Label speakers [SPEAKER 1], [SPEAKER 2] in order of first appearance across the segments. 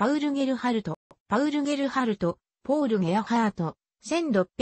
[SPEAKER 1] パウル・ゲルハルト、パウル・ゲルハルト、ポール・ゲアハート、1607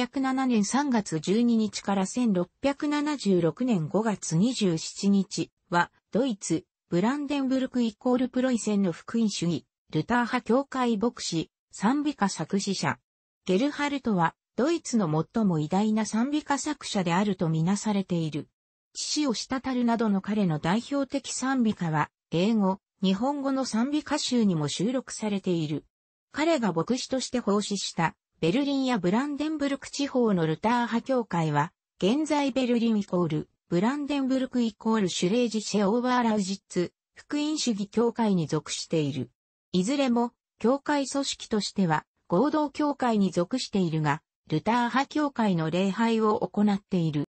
[SPEAKER 1] 年3月12日から1676年5月27日は、ドイツ、ブランデンブルクイコールプロイセンの福音主義、ルター派教会牧師、賛美歌作詞者。ゲルハルトは、ドイツの最も偉大な賛美歌作者であるとみなされている。父をしたたるなどの彼の代表的賛美歌は、英語、日本語の賛美歌集にも収録されている。彼が牧師として奉仕したベルリンやブランデンブルク地方のルター派教会は、現在ベルリンイコール、ブランデンブルクイコールシュレージシェオーバーラウジッツ、福音主義教会に属している。いずれも、教会組織としては、合同教会に属しているが、ルター派教会の礼拝を行っている。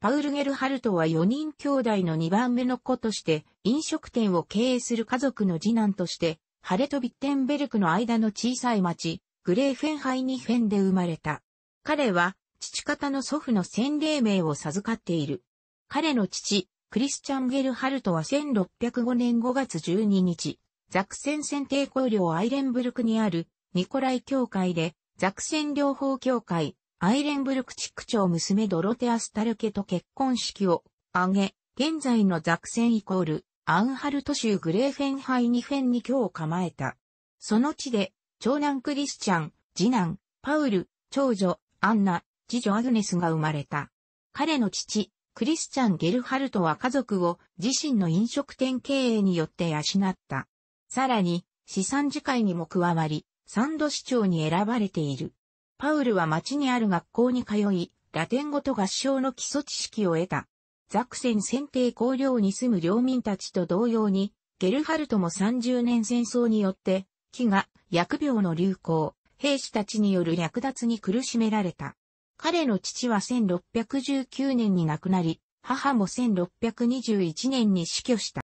[SPEAKER 1] パウル・ゲルハルトは4人兄弟の2番目の子として、飲食店を経営する家族の次男として、ハレとビッテンベルクの間の小さい町、グレーフェンハイニフェンで生まれた。彼は、父方の祖父の洗礼名を授かっている。彼の父、クリスチャン・ゲルハルトは1605年5月12日、ザクセン選定公領アイレンブルクにあるニコライ教会でザクセン療法教会アイレンブルク地区長娘ドロテア・スタルケと結婚式を挙げ、現在のザクセンイコール、アンハルト州グレーフェンハイニフェンに今を構えた。その地で、長男クリスチャン、次男、パウル、長女、アンナ、次女アグネスが生まれた。彼の父、クリスチャン・ゲルハルトは家族を自身の飲食店経営によって養った。さらに、資産次会にも加わり、サンド市長に選ばれている。パウルは町にある学校に通い、ラテン語と合唱の基礎知識を得た。ザクセン選定公領に住む領民たちと同様に、ゲルハルトも30年戦争によって、飢餓、疫病の流行、兵士たちによる略奪に苦しめられた。彼の父は1619年に亡くなり、母も1621年に死去した。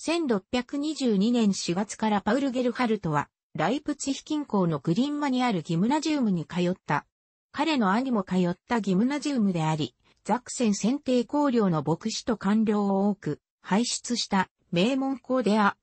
[SPEAKER 1] 1622年4月からパウル・ゲルハルトはライプツヒ近郊のグリンマにあるギムナジウムに通った。彼の兄も通ったギムナジウムであり、ザクセン選定公領の牧師と官僚を多く輩出した名門校であ。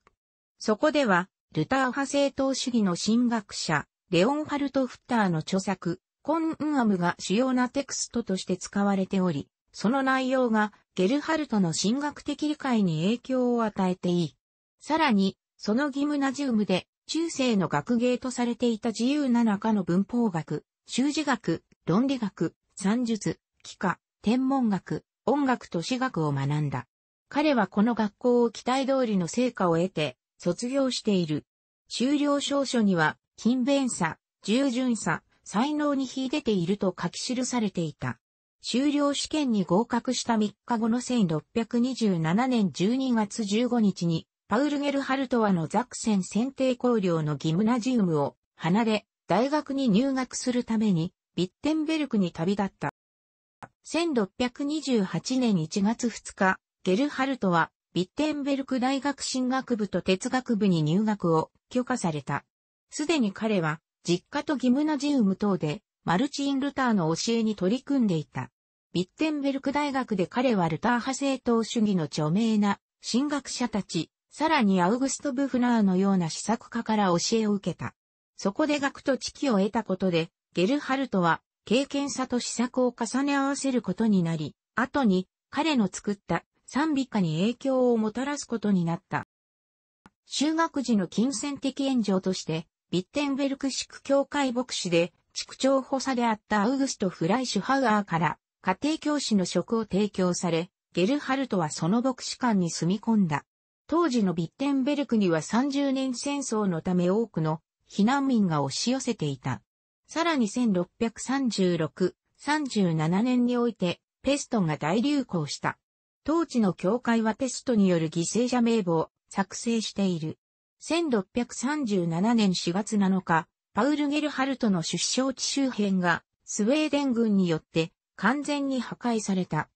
[SPEAKER 1] そこでは、ルター派正統主義の神学者、レオンハルト・フッターの著作、コン・ンアムが主要なテクストとして使われており、その内容がゲルハルトの神学的理解に影響を与えていい。さらに、そのギムナジウムで中世の学芸とされていた自由な中の文法学、修辞学、論理学、算術、幾何、天文学、音楽と史学を学んだ。彼はこの学校を期待通りの成果を得て、卒業している。修了証書には、勤勉さ、従順さ、才能に秀でていると書き記されていた。修了試験に合格した3日後の1627年12月15日に、パウル・ゲルハルトはのザクセン選定校寮のギムナジウムを離れ、大学に入学するために、ビッテンベルクに旅立った。1628年1月2日、ゲルハルトは、ビッテンベルク大学進学部と哲学部に入学を許可された。すでに彼は、実家とギムナジウム等で、マルチイン・ルターの教えに取り組んでいた。ビッテンベルク大学で彼はルター派正統主義の著名な、進学者たち、さらにアウグスト・ブフナーのような試作家から教えを受けた。そこで学と知識を得たことで、ゲルハルトは経験さと試作を重ね合わせることになり、後に彼の作った賛美歌に影響をもたらすことになった。修学時の金銭的援助として、ビッテンベルク宿教会牧師で、畜長補佐であったアウグスト・フライシュハウアーから、家庭教師の職を提供され、ゲルハルトはその牧師館に住み込んだ。当時のビッテンベルクには30年戦争のため多くの避難民が押し寄せていた。さらに1636、37年において、ペストが大流行した。当地の教会はペストによる犠牲者名簿を作成している。1637年4月7日、パウル・ゲルハルトの出生地周辺がスウェーデン軍によって完全に破壊された。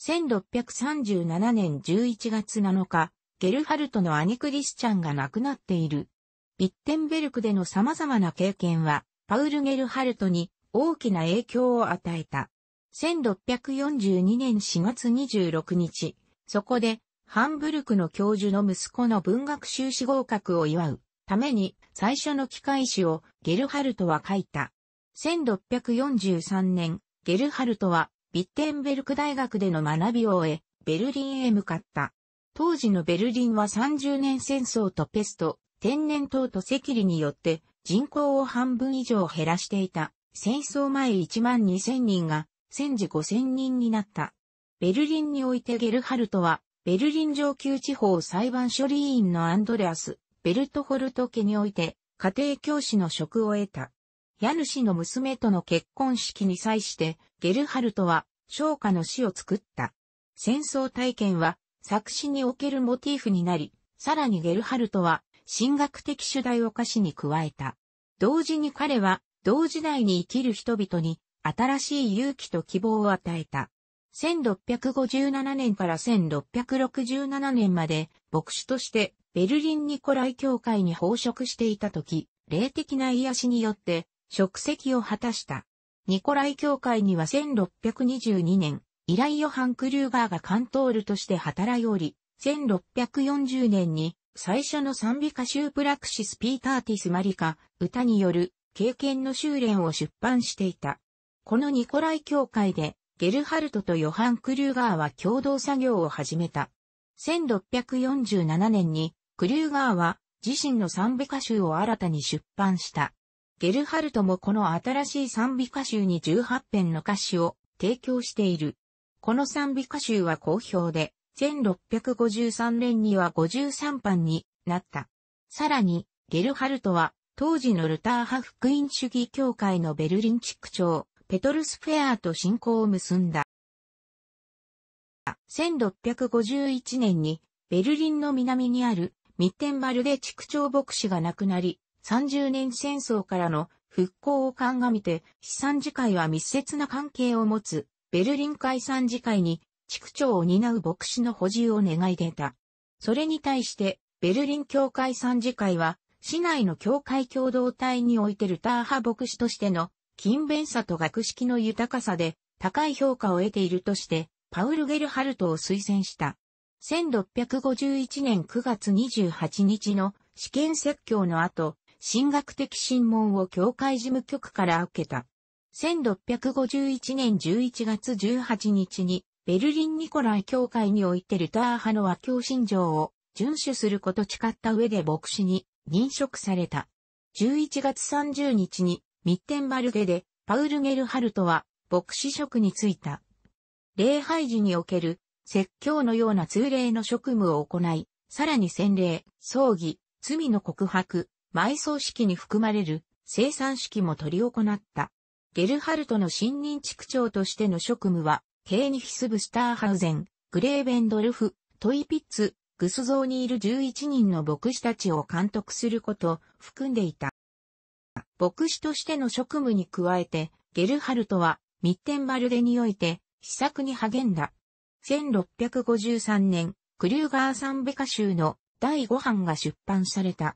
[SPEAKER 1] 1637年11月7日、ゲルハルトの兄クリスチャンが亡くなっている。ビッテンベルクでの様々な経験は、パウル・ゲルハルトに大きな影響を与えた。1642年4月26日、そこで、ハンブルクの教授の息子の文学修士合格を祝うために最初の機械誌をゲルハルトは書いた。1643年、ゲルハルトはビッテンベルク大学での学びを終え、ベルリンへ向かった。当時のベルリンは30年戦争とペスト、天然痘と赤痢によって人口を半分以上減らしていた。戦争前1万2000人が戦時5000人になった。ベルリンにおいてゲルハルトは、ベルリン上級地方裁判処理委員のアンドレアス、ベルトホルト家において、家庭教師の職を得た。家主の娘との結婚式に際して、ゲルハルトは、商家の死を作った。戦争体験は、作詞におけるモチーフになり、さらにゲルハルトは、神学的主題を歌詞に加えた。同時に彼は、同時代に生きる人々に、新しい勇気と希望を与えた。1657年から1667年まで、牧師として、ベルリンニコライ教会に奉職していた時、霊的な癒しによって、職責を果たした。ニコライ教会には1622年、以来ヨハン・クルーガーがカントールとして働いおり、1640年に最初の賛美歌集プラクシス・ピーターティス・マリカ、歌による経験の修練を出版していた。このニコライ教会で、ゲルハルトとヨハン・クルーガーは共同作業を始めた。1647年に、クルーガーは自身の賛美歌集を新たに出版した。ゲルハルトもこの新しい賛美歌集に18編の歌詞を提供している。この賛美歌集は好評で、1653年には53版になった。さらに、ゲルハルトは、当時のルター派福音主義協会のベルリン地区長、ペトルスフェアーと信仰を結んだ。1651年に、ベルリンの南にあるミッテンバルで地区長牧師が亡くなり、30年戦争からの復興を鑑みて、資産次会は密接な関係を持つベルリン解散次会に、地区長を担う牧師の補充を願い出た。それに対して、ベルリン教会参事会は、市内の教会共同体においてルター派牧師としての、勤勉さと学識の豊かさで、高い評価を得ているとして、パウル・ゲルハルトを推薦した。1651年9月28日の試験説教の後、神学的審問を教会事務局から受けた。1651年11月18日に、ベルリンニコライ教会においてルター派の和教信条を遵守すること誓った上で牧師に任職された。11月30日にミッテンバルゲでパウル・ゲルハルトは牧師職に就いた。礼拝時における説教のような通例の職務を行い、さらに洗礼、葬儀、罪の告白、埋葬式に含まれる生産式も取り行った。ゲルハルトの新任地区長としての職務は、ケーニヒス・ブスターハウゼン、グレーベンドルフ、トイピッツ、グスゾーにいる11人の牧師たちを監督すること含んでいた。牧師としての職務に加えて、ゲルハルトはミッテンバルデにおいて施策に励んだ。1653年、クリューガーサンベカ州の第5版が出版された。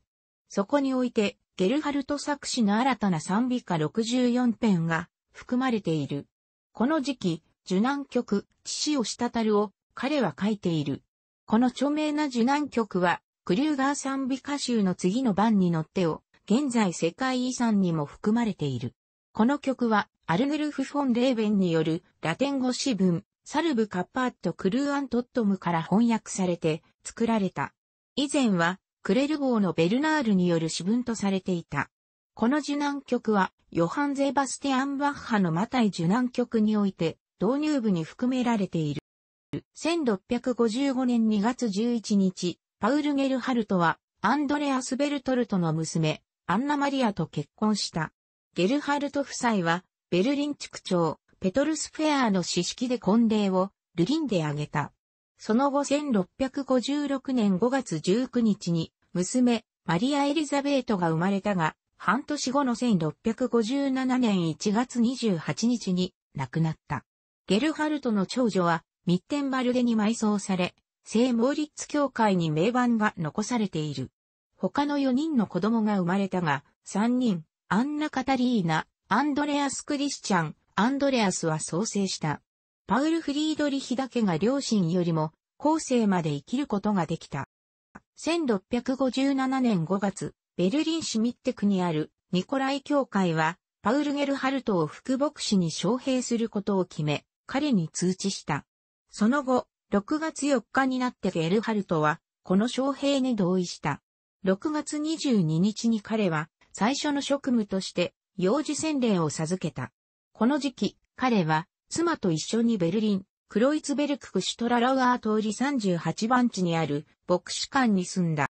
[SPEAKER 1] そこにおいて、ゲルハルト作詞の新たな賛美歌64編が含まれている。この時期、受難曲、父をしたたるを彼は書いている。この著名な受難曲は、クリューガー賛美歌集の次の番に乗ってを、現在世界遺産にも含まれている。この曲は、アルネルフ・フォン・レーベンによるラテン語詩文、サルブ・カッパーット・クルーアン・トットムから翻訳されて作られた。以前はクレル号のベルナールによる私文とされていた。この受難曲は、ヨハン・ゼバスティアン・バッハのマタイ受難曲において、導入部に含められている。1655年2月11日、パウル・ゲルハルトは、アンドレアス・ベルトルトの娘、アンナ・マリアと結婚した。ゲルハルト夫妻は、ベルリン地区長、ペトルスフェアーの詩式で婚礼を、ルリンで挙げた。その後1656年5月19日に、娘、マリア・エリザベートが生まれたが、半年後の1657年1月28日に亡くなった。ゲルハルトの長女はミッテンバルデに埋葬され、聖モーリッツ教会に名盤が残されている。他の4人の子供が生まれたが、3人、アンナ・カタリーナ、アンドレアス・クリスチャン、アンドレアスは創生した。パウル・フリードリヒだけが両親よりも後世まで生きることができた。1657年5月、ベルリンシュミッテクにあるニコライ教会は、パウル・ゲルハルトを副牧師に招聘することを決め、彼に通知した。その後、6月4日になってゲルハルトは、この招聘に同意した。6月22日に彼は、最初の職務として、幼児洗礼を授けた。この時期、彼は、妻と一緒にベルリン、クロイツベルククシュトララウアー通り38番地にある牧師館に住んだ。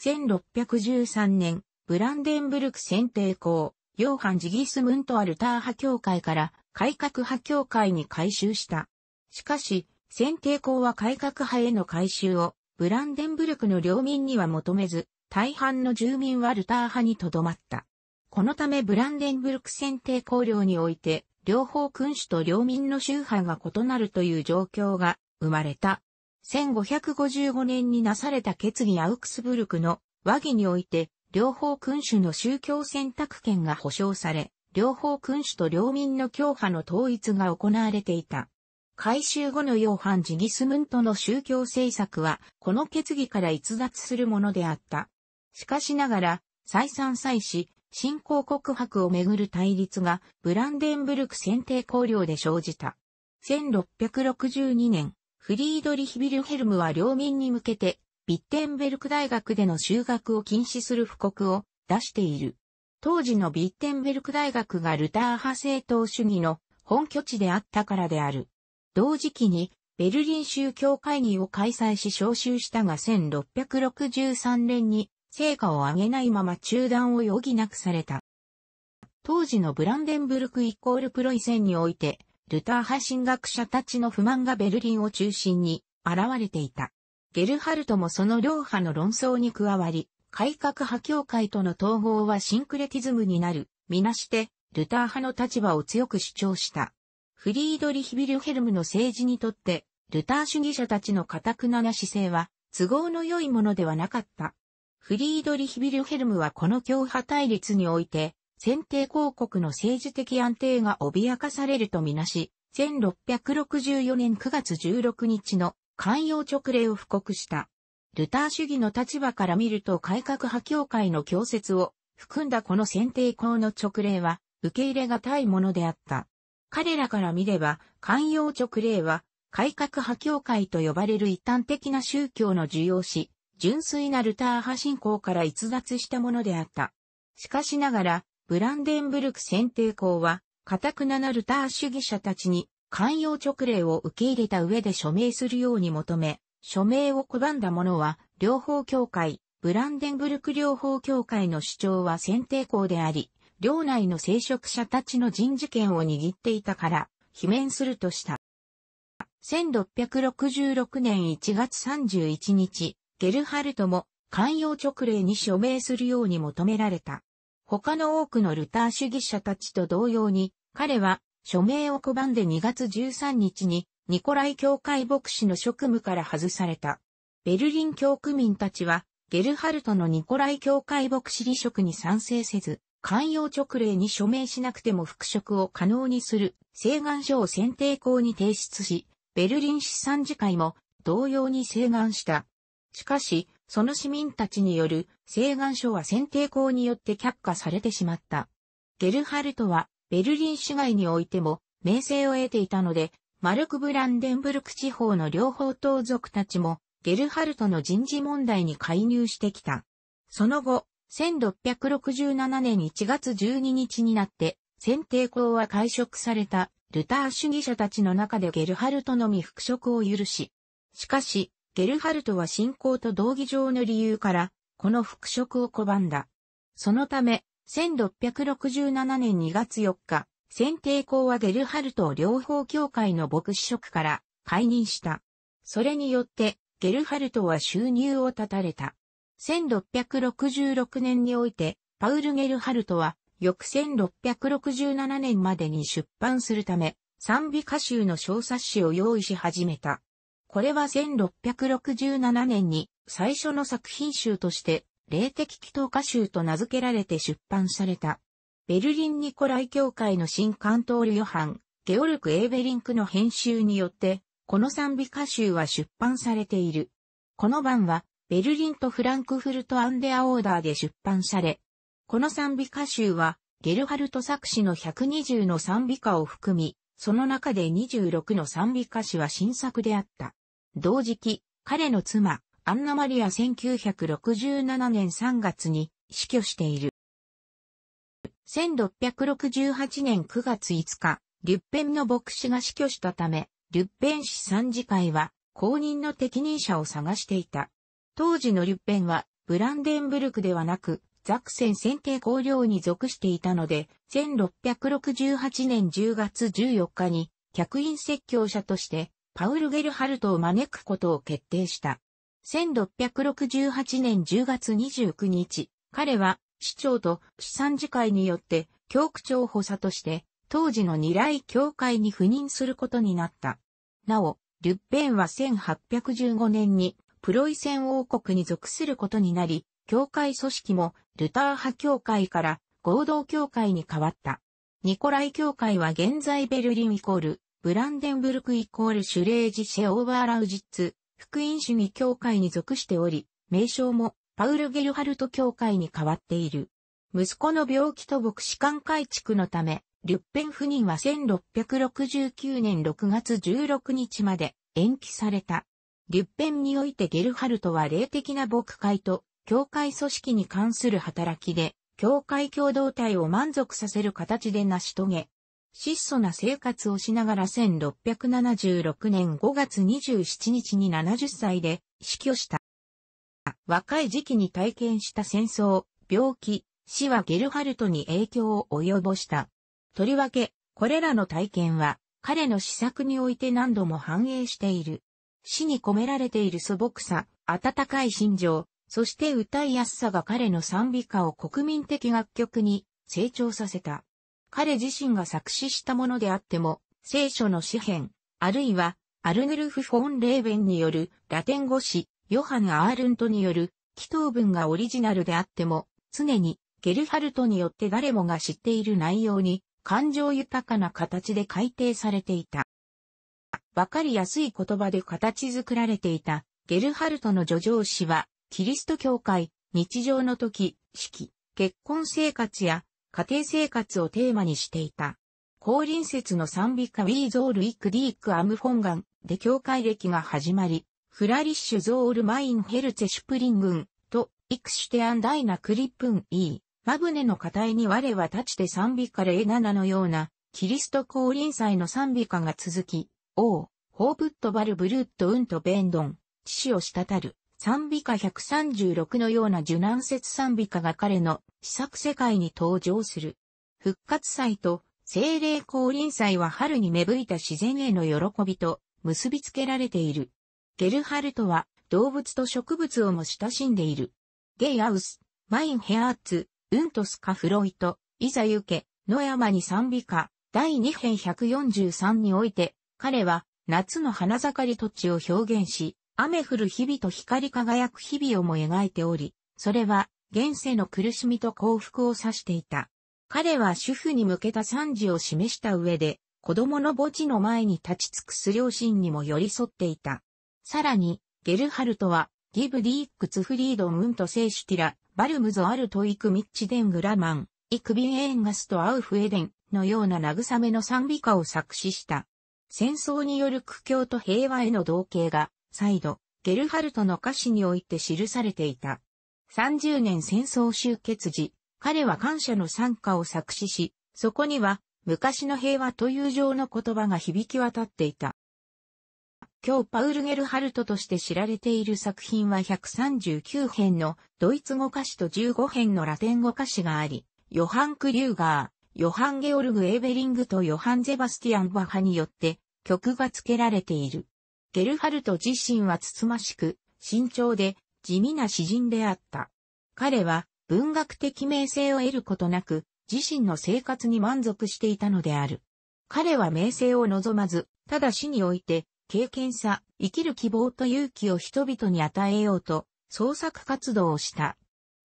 [SPEAKER 1] 1613年、ブランデンブルク選定校、ヨーハン・ジギスムント・アルター派教会から改革派教会に改修した。しかし、選定校は改革派への改修をブランデンブルクの領民には求めず、大半の住民はルター派にとどまった。このためブランデンブルク選定校領において、両方君主と領民の宗派が異なるという状況が生まれた。1555年になされた決議アウクスブルクの和議において、両方君主の宗教選択権が保障され、両方君主と領民の教派の統一が行われていた。改修後のヨーハン・ジギスムントの宗教政策は、この決議から逸脱するものであった。しかしながら、再三再四、信仰告白をめぐる対立がブランデンブルク選定綱領で生じた。1662年、フリードリヒ・ビルヘルムは領民に向けて、ビッテンベルク大学での修学を禁止する布告を出している。当時のビッテンベルク大学がルター派政党主義の本拠地であったからである。同時期にベルリン宗教会議を開催し招集したが1663年に成果を上げないまま中断を余儀なくされた。当時のブランデンブルクイコールプロイセンにおいて、ルター派進学者たちの不満がベルリンを中心に現れていた。ゲルハルトもその両派の論争に加わり、改革派協会との統合はシンクレティズムになる、みなして、ルター派の立場を強く主張した。フリードリヒ・ビルヘルムの政治にとって、ルター主義者たちの堅くなな姿勢は、都合の良いものではなかった。フリードリヒ・ビルヘルムはこの共派対立において、選定公国の政治的安定が脅かされるとみなし、1664年9月16日の寛容直令を布告した。ルター主義の立場から見ると改革派教会の教説を含んだこの選定公の直令は受け入れがたいものであった。彼らから見れば、寛容直令は改革派教会と呼ばれる一端的な宗教の需要し、純粋なルター派信仰から逸脱したものであった。しかしながら、ブランデンブルク選定校は、タくななルター主義者たちに、寛容直令を受け入れた上で署名するように求め、署名を拒んだ者は、両方協会、ブランデンブルク両方協会の主張は選定校であり、領内の聖職者たちの人事権を握っていたから、罷免するとした。1666年1月31日、ゲルハルトも寛容直令に署名するように求められた。他の多くのルター主義者たちと同様に、彼は署名を拒んで2月13日にニコライ教会牧師の職務から外された。ベルリン教区民たちは、ゲルハルトのニコライ教会牧師離職に賛成せず、寛容直令に署名しなくても復職を可能にする請願書を選定校に提出し、ベルリン市産次会も同様に請願した。しかし、その市民たちによる請願書は選定校によって却下されてしまった。ゲルハルトはベルリン市外においても名声を得ていたので、マルク・ブランデンブルク地方の両方盗族たちもゲルハルトの人事問題に介入してきた。その後、1667年1月12日になって、選定校は解職されたルター主義者たちの中でゲルハルトのみ復職を許し、しかし、ゲルハルトは信仰と道義上の理由から、この復職を拒んだ。そのため、1667年2月4日、選定校はゲルハルトを両方教会の牧師職から解任した。それによって、ゲルハルトは収入を断たれた。1666年において、パウル・ゲルハルトは、翌1667年までに出版するため、賛美歌集の小冊子を用意し始めた。これは1667年に最初の作品集として、霊的祈祷歌集と名付けられて出版された。ベルリンニコライ教会の新関東ヨハン、ゲオルク・エーベリンクの編集によって、この賛美歌集は出版されている。この版は、ベルリンとフランクフルト・アンデア・オーダーで出版され、この賛美歌集は、ゲルハルト作詞の120の賛美歌を含み、その中で26の賛美歌詞は新作であった。同時期、彼の妻、アンナマリア1967年3月に死去している。1668年9月5日、リュッペンの牧師が死去したため、リュッペン氏参事会は公認の適任者を探していた。当時のリュッペンはブランデンブルクではなく、ザクセン選定公領に属していたので、1668年10月14日に、客員説教者として、パウル・ゲルハルトを招くことを決定した。1668年10月29日、彼は、市長と資産次会によって、教区長補佐として、当時の二来教会に赴任することになった。なお、ルッペンは1815年に、プロイセン王国に属することになり、教会組織もルター派教会から合同教会に変わった。ニコライ教会は現在ベルリンイコール、ブランデンブルクイコールシュレージシェオーバーラウジッツ、福音主義教会に属しており、名称もパウル・ゲルハルト教会に変わっている。息子の病気と牧師館改築のため、リュッペン赴任は1669年6月16日まで延期された。リュッペンにおいてゲルハルトは霊的な牧会と教会組織に関する働きで、教会共同体を満足させる形で成し遂げ、質素な生活をしながら1676年5月27日に70歳で死去した。若い時期に体験した戦争、病気、死はゲルハルトに影響を及ぼした。とりわけ、これらの体験は、彼の施策において何度も反映している。死に込められている素朴さ、温かい心情、そして歌いやすさが彼の賛美歌を国民的楽曲に成長させた。彼自身が作詞したものであっても、聖書の詩編、あるいは、アルヌルフ・フォン・レーベンによるラテン語詞、ヨハン・アールントによる祈祷文がオリジナルであっても、常にゲルハルトによって誰もが知っている内容に、感情豊かな形で改定されていた。わかりやすい言葉で形作られていた、ゲルハルトの叙情詩は、キリスト教会、日常の時、式、結婚生活や家庭生活をテーマにしていた。降臨説の賛美歌ウィーゾールイクディークアムフォンガンで教会歴が始まり、フラリッシュゾールマインヘルツェシュプリングンと、イクシュテアンダイナクリップンイー、マブネの課題に我は立ちて賛美歌ナナのような、キリスト降臨祭の賛美歌が続き、王、ホーブットバルブルットウントベンドン、父をしたたる。賛美歌136のような受難説賛美歌が彼の試作世界に登場する。復活祭と精霊降臨祭は春に芽吹いた自然への喜びと結びつけられている。ゲルハルトは動物と植物をも親しんでいる。ゲイアウス、マインヘアーツ、ウントスカフロイト、イザユケ、ヤマに賛美歌、第2編143において、彼は夏の花盛り土地を表現し、雨降る日々と光り輝く日々をも描いており、それは、現世の苦しみと幸福を指していた。彼は主婦に向けた賛辞を示した上で、子供の墓地の前に立ち尽くす両親にも寄り添っていた。さらに、ゲルハルトは、ギブ・ディーク・ツ・フリード・ムント・セイシュティラ、バルムゾ・アルト・イク・ミッチ・デン・グラマン、イク・ビン・エンガスとアウフ・エデンのような慰めの賛美歌を作詞した。戦争による苦境と平和への同型が、再度、ゲルハルトの歌詞において記されていた。30年戦争終結時、彼は感謝の参加を作詞し、そこには、昔の平和と友情の言葉が響き渡っていた。今日パウル・ゲルハルトとして知られている作品は139編のドイツ語歌詞と15編のラテン語歌詞があり、ヨハン・クリューガー、ヨハン・ゲオルグ・エーベリングとヨハン・ゼバスティアン・バハによって曲が付けられている。ゲルハルト自身はつつましく、慎重で地味な詩人であった。彼は文学的名声を得ることなく、自身の生活に満足していたのである。彼は名声を望まず、ただ死において、経験さ、生きる希望と勇気を人々に与えようと、創作活動をした。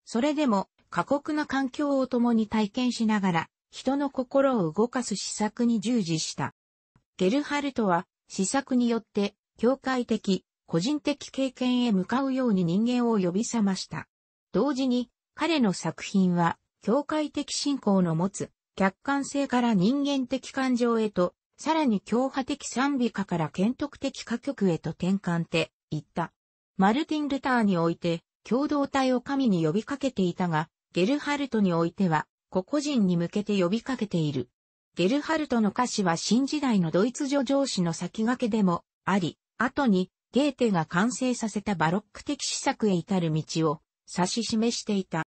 [SPEAKER 1] それでも、過酷な環境を共に体験しながら、人の心を動かす施策に従事した。ゲルハルトは、施策によって、境界的、個人的経験へ向かうように人間を呼び覚ました。同時に、彼の作品は、境界的信仰の持つ、客観性から人間的感情へと、さらに強派的賛美歌から剣徳的歌曲へと転換って言った。マルティン・ルターにおいて、共同体を神に呼びかけていたが、ゲルハルトにおいては、個々人に向けて呼びかけている。ゲルハルトの歌詞は新時代のドイツ女上司の先駆けでもあり、後にゲーテが完成させたバロック的施策へ至る道を指し示していた。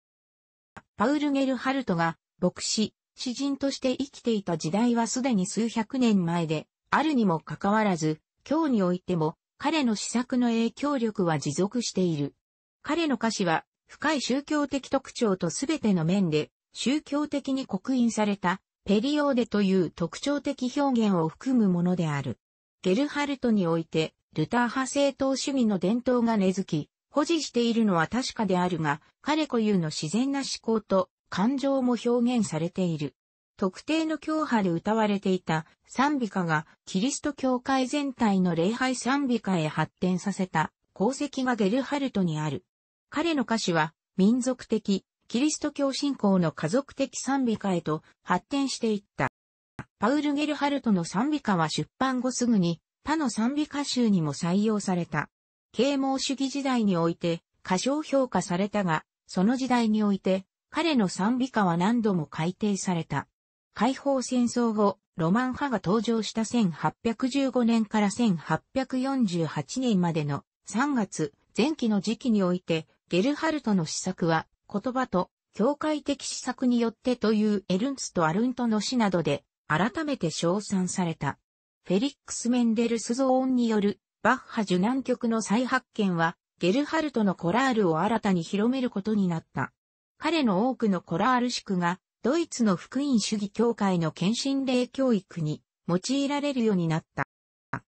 [SPEAKER 1] パウル・ゲルハルトが牧師、詩人として生きていた時代はすでに数百年前で、あるにもかかわらず、今日においても彼の施策の影響力は持続している。彼の歌詞は深い宗教的特徴とすべての面で宗教的に刻印されたペリオーデという特徴的表現を含むものである。ゲルハルトにおいて、ルター派正統主義の伝統が根付き、保持しているのは確かであるが、彼固有の自然な思考と感情も表現されている。特定の教派で歌われていた賛美歌がキリスト教会全体の礼拝賛美歌へ発展させた功績がゲルハルトにある。彼の歌詞は民族的、キリスト教信仰の家族的賛美歌へと発展していった。パウル・ゲルハルトの賛美歌は出版後すぐに、他の賛美歌集にも採用された。啓蒙主義時代において、過小評価されたが、その時代において、彼の賛美歌は何度も改訂された。解放戦争後、ロマン派が登場した1815年から1848年までの3月前期の時期において、ゲルハルトの施策は言葉と境界的施策によってというエルンツとアルントの詩などで改めて称賛された。フェリックス・メンデルスゾーンによるバッハ受難曲の再発見は、ゲルハルトのコラールを新たに広めることになった。彼の多くのコラール宿が、ドイツの福音主義協会の献身霊教育に用いられるようになった。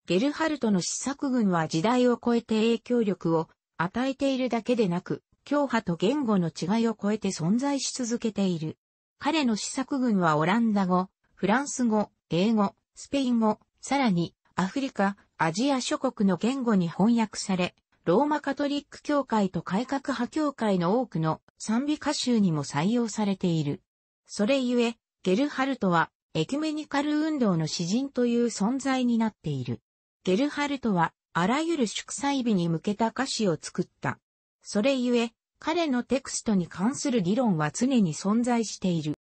[SPEAKER 1] ゲルハルトの試作群は時代を超えて影響力を与えているだけでなく、教派と言語の違いを超えて存在し続けている。彼の試作群はオランダ語、フランス語、英語、スペイン語、さらにアフリカ、アジア諸国の言語に翻訳され、ローマカトリック教会と改革派教会の多くの賛美歌集にも採用されている。それゆえ、ゲルハルトはエキュメニカル運動の詩人という存在になっている。ゲルハルトはあらゆる祝祭日に向けた歌詞を作った。それゆえ、彼のテクストに関する議論は常に存在している。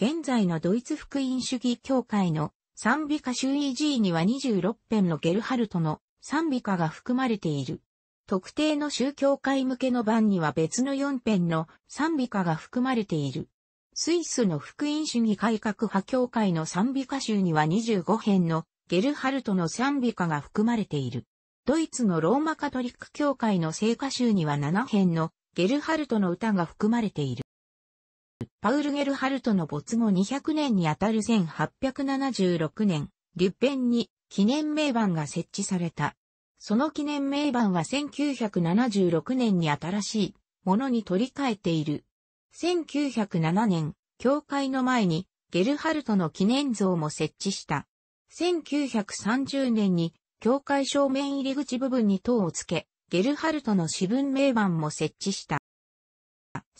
[SPEAKER 1] 現在のドイツ福音主義教会の賛美歌集 EG には26編のゲルハルトの賛美歌が含まれている。特定の宗教会向けの版には別の4編の賛美歌が含まれている。スイスの福音主義改革派教会の賛美歌集には25編のゲルハルトの賛美歌が含まれている。ドイツのローマカトリック教会の聖歌集には7編のゲルハルトの歌が含まれている。パウル・ゲルハルトの没後200年にあたる1876年、リュッペンに記念名板が設置された。その記念名板は1976年に新しいものに取り替えている。1907年、教会の前にゲルハルトの記念像も設置した。1930年に教会正面入り口部分に塔をつけ、ゲルハルトの私文名板も設置した。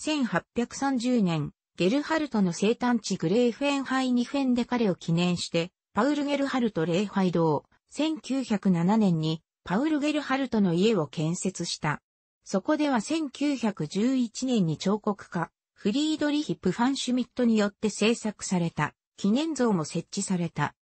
[SPEAKER 1] 1830年、ゲルハルトの生誕地グレーフェンハイニフェンで彼を記念して、パウル・ゲルハルト礼拝堂、1907年にパウル・ゲルハルトの家を建設した。そこでは1911年に彫刻家、フリードリヒ・プファンシュミットによって制作された、記念像も設置された。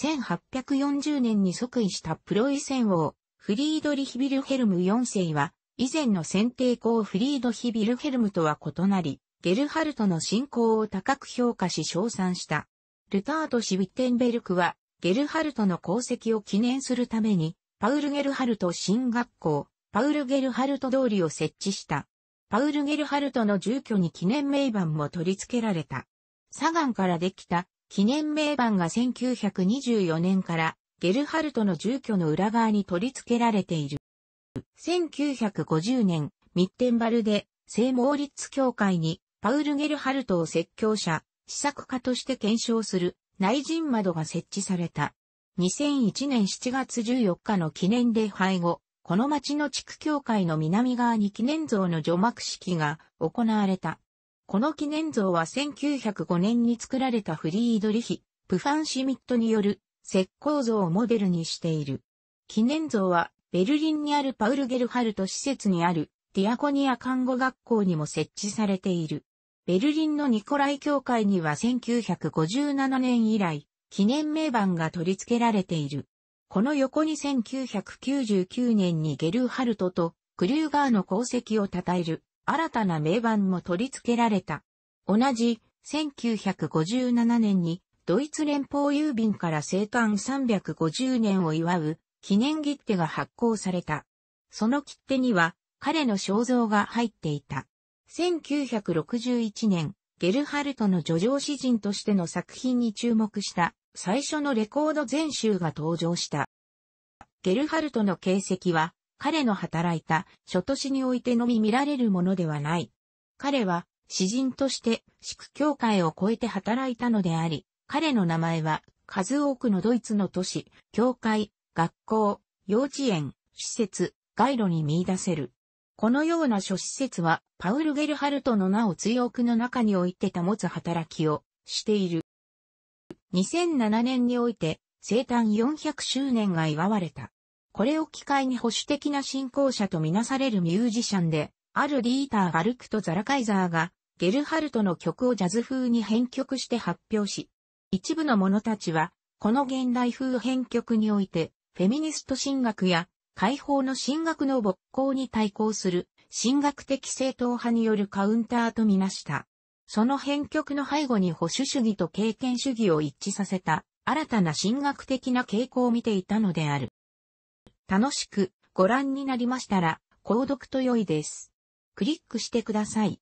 [SPEAKER 1] 1840年に即位したプロイセン王、フリードリヒ・ビルヘルム4世は、以前の選定校フリードヒ・ビルヘルムとは異なり、ゲルハルトの信仰を高く評価し称賛した。ルタート氏ウィッテンベルクは、ゲルハルトの功績を記念するために、パウル・ゲルハルト新学校、パウル・ゲルハルト通りを設置した。パウル・ゲルハルトの住居に記念名板も取り付けられた。サガンからできた記念名板が1924年からゲルハルトの住居の裏側に取り付けられている。1950年、ミッテンバルで聖モーリッツ教会にパウル・ゲルハルトを説教者、試作家として検証する内陣窓が設置された。2001年7月14日の記念礼拝後、この町の地区協会の南側に記念像の除幕式が行われた。この記念像は1905年に作られたフリードリヒ、プファンシミットによる石膏像をモデルにしている。記念像はベルリンにあるパウルゲルハルト施設にあるディアコニア看護学校にも設置されている。ベルリンのニコライ教会には1957年以来、記念名板が取り付けられている。この横に1999年にゲルハルトとクリューガーの功績を称える新たな名板も取り付けられた。同じ1957年にドイツ連邦郵便から生誕350年を祝う記念切手が発行された。その切手には彼の肖像が入っていた。1961年、ゲルハルトの叙情詩人としての作品に注目した最初のレコード全集が登場した。ゲルハルトの形跡は彼の働いた初年においてのみ見られるものではない。彼は詩人として宿教会を超えて働いたのであり、彼の名前は数多くのドイツの都市、教会、学校、幼稚園、施設、街路に見出せる。このような諸施設は、パウル・ゲルハルトの名を追憶の中において保つ働きをしている。2007年において、生誕400周年が祝われた。これを機会に保守的な信仰者とみなされるミュージシャンで、あるディーター・ガルクとザラカイザーが、ゲルハルトの曲をジャズ風に編曲して発表し、一部の者たちは、この現代風編曲において、フェミニスト神学や解放の進学の勃興に対抗する進学的正当派によるカウンターとみなした。その編曲の背後に保守主義と経験主義を一致させた新たな進学的な傾向を見ていたのである。楽しくご覧になりましたら、購読と良いです。クリックしてください。